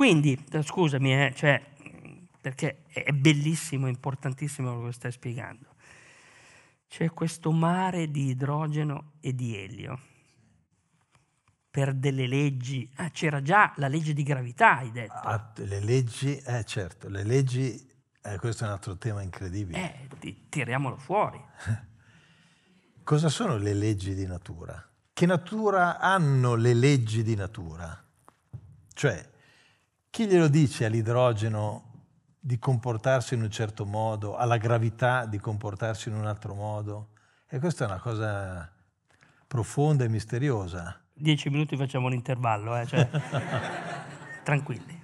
Quindi, eh, scusami, eh, cioè, perché è bellissimo, importantissimo quello che stai spiegando. C'è questo mare di idrogeno e di elio per delle leggi. Ah, c'era già la legge di gravità, hai detto. Ah, le leggi, eh certo, le leggi, eh, questo è un altro tema incredibile. Eh, ti, tiriamolo fuori. Cosa sono le leggi di natura? Che natura hanno le leggi di natura? Cioè, chi glielo dice all'idrogeno di comportarsi in un certo modo, alla gravità di comportarsi in un altro modo? E questa è una cosa profonda e misteriosa. Dieci minuti facciamo l'intervallo, eh? cioè, tranquilli.